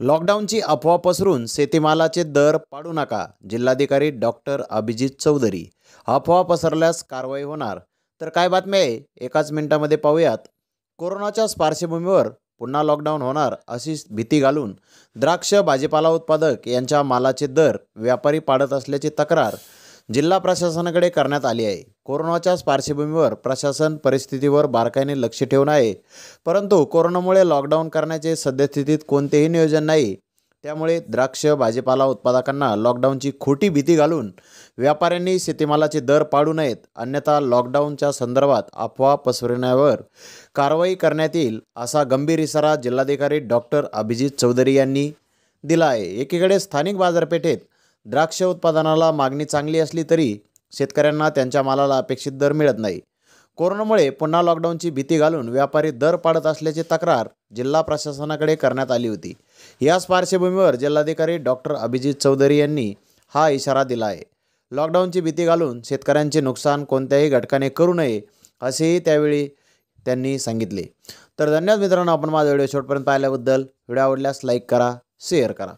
लॉकडाऊनची अफवा पसरून शेतीमालाचे दर पाडू नका जिल्हाधिकारी डॉक्टर अभिजित चौधरी अफवा पसरल्यास कारवाई होणार तर काय बातमी आहे एकाच मिनिटामध्ये पाहूयात कोरोनाच्या पार्श्वभूमीवर पुन्हा लॉकडाऊन होणार अशी भीती घालून द्राक्ष भाजीपाला उत्पादक यांच्या मालाचे दर व्यापारी पाडत असल्याची तक्रार जिल्हा प्रशासनाकडे करण्यात आली आहे कोरोनाच्याच पार्श्वभूमीवर प्रशासन परिस्थितीवर बारकाईने लक्ष ठेवून आहे परंतु कोरोनामुळे लॉकडाऊन करण्याचे सद्यस्थितीत कोणतेही नियोजन नाही त्यामुळे द्राक्ष भाजीपाला उत्पादकांना लॉकडाऊनची खोटी भीती घालून व्यापाऱ्यांनी शेतीमालाचे दर पाडू नयेत अन्यथा लॉकडाऊनच्या संदर्भात अफवा पसरवण्यावर कारवाई करण्यात येईल असा गंभीर इशारा जिल्हाधिकारी डॉक्टर अभिजित चौधरी यांनी दिला आहे एकीकडे स्थानिक बाजारपेठेत द्राक्ष उत्पादनाला मागणी चांगली असली तरी शेतकऱ्यांना त्यांच्या मालाला अपेक्षित दर मिळत नाही कोरोनामुळे पुन्हा लॉकडाऊनची भीती घालून व्यापारी दर पाडत असल्याची तक्रार जिल्हा प्रशासनाकडे करण्यात आली होती याच पार्श्वभूमीवर जिल्हाधिकारी डॉक्टर अभिजित चौधरी यांनी हा इशारा दिला आहे लॉकडाऊनची भीती घालून शेतकऱ्यांचे नुकसान कोणत्याही घटकाने करू नये असेही त्यावेळी त्यांनी सांगितले तर धन्यवाद मित्रांनो आपण माझा व्हिडिओ शेवटपर्यंत पाहिल्याबद्दल व्हिडिओ आवडल्यास लाईक करा शेअर करा